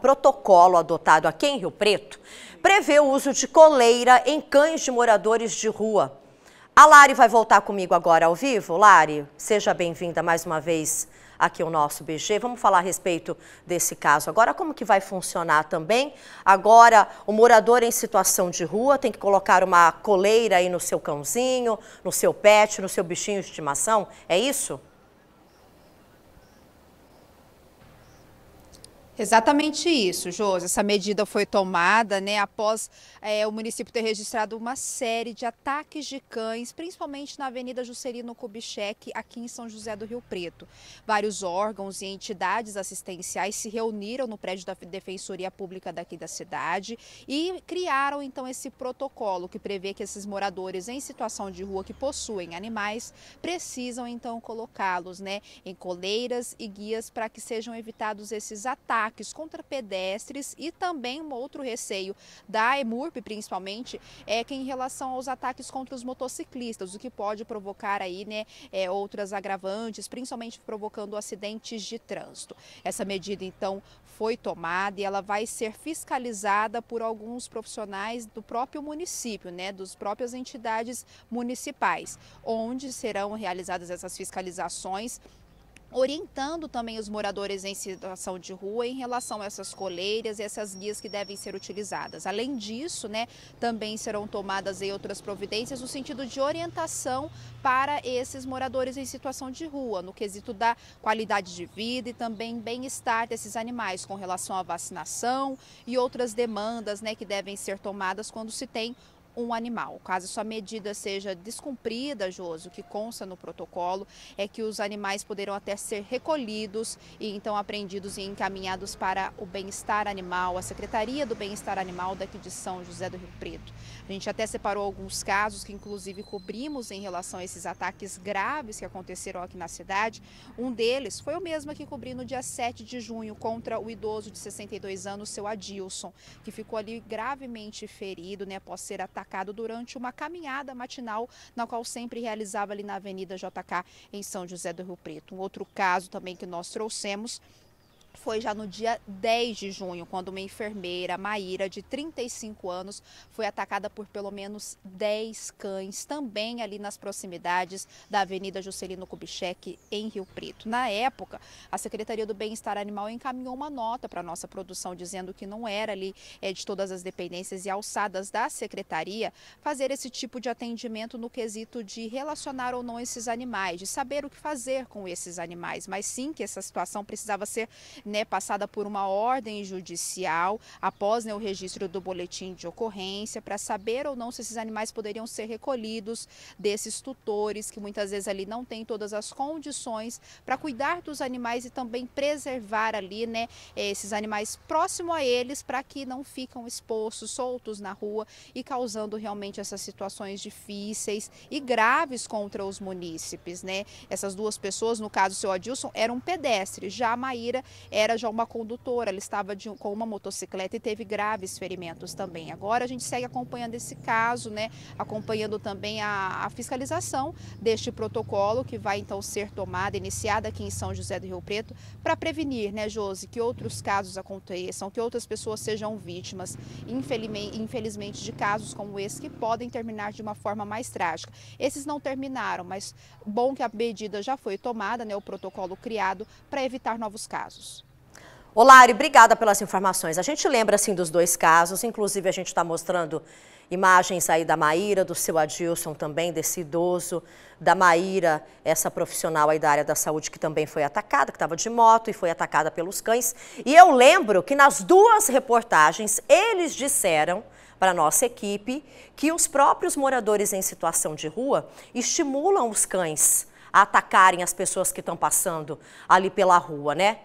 protocolo adotado aqui em Rio Preto prevê o uso de coleira em cães de moradores de rua. A Lari vai voltar comigo agora ao vivo. Lari, seja bem-vinda mais uma vez aqui ao nosso BG. Vamos falar a respeito desse caso agora, como que vai funcionar também. Agora, o morador em situação de rua tem que colocar uma coleira aí no seu cãozinho, no seu pet, no seu bichinho de estimação, é isso? Exatamente isso, Josi. Essa medida foi tomada né, após é, o município ter registrado uma série de ataques de cães, principalmente na Avenida Juscelino Kubitschek, aqui em São José do Rio Preto. Vários órgãos e entidades assistenciais se reuniram no prédio da Defensoria Pública daqui da cidade e criaram então esse protocolo que prevê que esses moradores em situação de rua que possuem animais precisam então colocá-los né, em coleiras e guias para que sejam evitados esses ataques ataques contra pedestres e também um outro receio da EMURP, principalmente, é que em relação aos ataques contra os motociclistas, o que pode provocar aí, né, é, outras agravantes, principalmente provocando acidentes de trânsito. Essa medida, então, foi tomada e ela vai ser fiscalizada por alguns profissionais do próprio município, né, dos próprias entidades municipais, onde serão realizadas essas fiscalizações orientando também os moradores em situação de rua em relação a essas coleiras e essas guias que devem ser utilizadas. Além disso, né, também serão tomadas aí outras providências no sentido de orientação para esses moradores em situação de rua, no quesito da qualidade de vida e também bem-estar desses animais com relação à vacinação e outras demandas, né, que devem ser tomadas quando se tem um animal. Caso sua medida seja descumprida, Joso, que consta no protocolo, é que os animais poderão até ser recolhidos e então apreendidos e encaminhados para o bem-estar animal, a Secretaria do Bem-Estar Animal daqui de São José do Rio Preto. A gente até separou alguns casos que inclusive cobrimos em relação a esses ataques graves que aconteceram aqui na cidade. Um deles foi o mesmo que cobri no dia 7 de junho contra o idoso de 62 anos, seu Adilson, que ficou ali gravemente ferido, né, após ser atacado atacado durante uma caminhada matinal, na qual sempre realizava ali na Avenida JK, em São José do Rio Preto. Um outro caso também que nós trouxemos foi já no dia 10 de junho, quando uma enfermeira, Maíra, de 35 anos, foi atacada por pelo menos 10 cães, também ali nas proximidades da Avenida Juscelino Kubitschek, em Rio Preto. Na época, a Secretaria do Bem-Estar Animal encaminhou uma nota para a nossa produção, dizendo que não era ali é, de todas as dependências e alçadas da Secretaria fazer esse tipo de atendimento no quesito de relacionar ou não esses animais, de saber o que fazer com esses animais, mas sim que essa situação precisava ser né, passada por uma ordem judicial após né, o registro do boletim de ocorrência para saber ou não se esses animais poderiam ser recolhidos desses tutores que muitas vezes ali não têm todas as condições para cuidar dos animais e também preservar ali né, esses animais próximo a eles para que não ficam expostos, soltos na rua e causando realmente essas situações difíceis e graves contra os munícipes, né? Essas duas pessoas, no caso o seu Adilson, era um pedestre, já a Maíra era já uma condutora, ela estava de, com uma motocicleta e teve graves ferimentos também. Agora a gente segue acompanhando esse caso, né? acompanhando também a, a fiscalização deste protocolo que vai então ser tomada, iniciada aqui em São José do Rio Preto, para prevenir, né, Josi, que outros casos aconteçam, que outras pessoas sejam vítimas, infelizmente, infelizmente de casos como esse que podem terminar de uma forma mais trágica. Esses não terminaram, mas bom que a medida já foi tomada, né, o protocolo criado para evitar novos casos. Olari, obrigada pelas informações. A gente lembra, assim, dos dois casos, inclusive a gente está mostrando imagens aí da Maíra, do seu Adilson também, desse idoso, da Maíra, essa profissional aí da área da saúde que também foi atacada, que estava de moto e foi atacada pelos cães. E eu lembro que nas duas reportagens eles disseram para nossa equipe que os próprios moradores em situação de rua estimulam os cães a atacarem as pessoas que estão passando ali pela rua, né?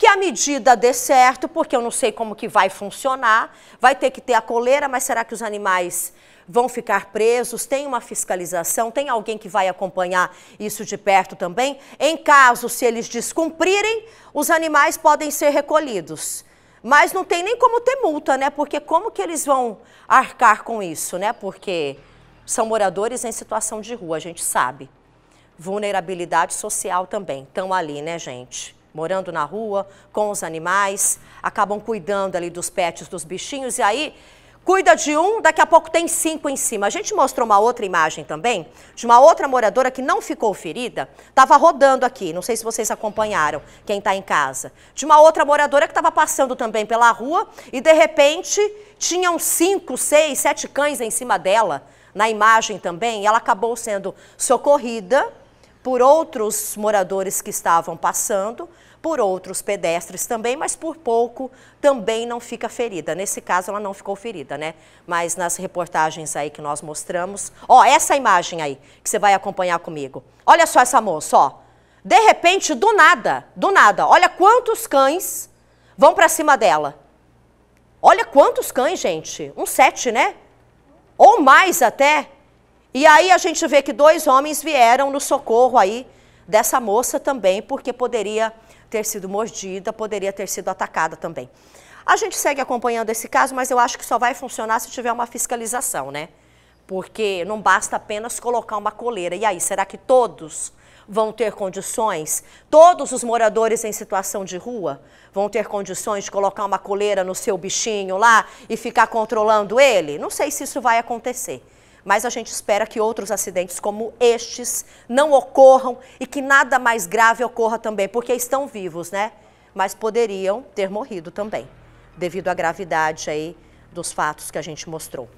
que a medida dê certo, porque eu não sei como que vai funcionar, vai ter que ter a coleira, mas será que os animais vão ficar presos? Tem uma fiscalização? Tem alguém que vai acompanhar isso de perto também? Em caso, se eles descumprirem, os animais podem ser recolhidos. Mas não tem nem como ter multa, né? Porque como que eles vão arcar com isso, né? Porque são moradores em situação de rua, a gente sabe. Vulnerabilidade social também. Estão ali, né, gente? morando na rua, com os animais, acabam cuidando ali dos pets, dos bichinhos, e aí cuida de um, daqui a pouco tem cinco em cima. A gente mostrou uma outra imagem também, de uma outra moradora que não ficou ferida, estava rodando aqui, não sei se vocês acompanharam, quem está em casa. De uma outra moradora que estava passando também pela rua e de repente tinham cinco, seis, sete cães em cima dela, na imagem também, e ela acabou sendo socorrida por outros moradores que estavam passando, por outros pedestres também, mas por pouco também não fica ferida. Nesse caso ela não ficou ferida, né? Mas nas reportagens aí que nós mostramos, ó, essa imagem aí que você vai acompanhar comigo. Olha só essa moça, ó. De repente, do nada, do nada, olha quantos cães vão para cima dela. Olha quantos cães, gente. Um sete, né? Ou mais até. E aí a gente vê que dois homens vieram no socorro aí dessa moça também, porque poderia ter sido mordida, poderia ter sido atacada também. A gente segue acompanhando esse caso, mas eu acho que só vai funcionar se tiver uma fiscalização, né? Porque não basta apenas colocar uma coleira. E aí, será que todos vão ter condições? Todos os moradores em situação de rua vão ter condições de colocar uma coleira no seu bichinho lá e ficar controlando ele? Não sei se isso vai acontecer. Mas a gente espera que outros acidentes como estes não ocorram e que nada mais grave ocorra também, porque estão vivos, né? Mas poderiam ter morrido também, devido à gravidade aí dos fatos que a gente mostrou.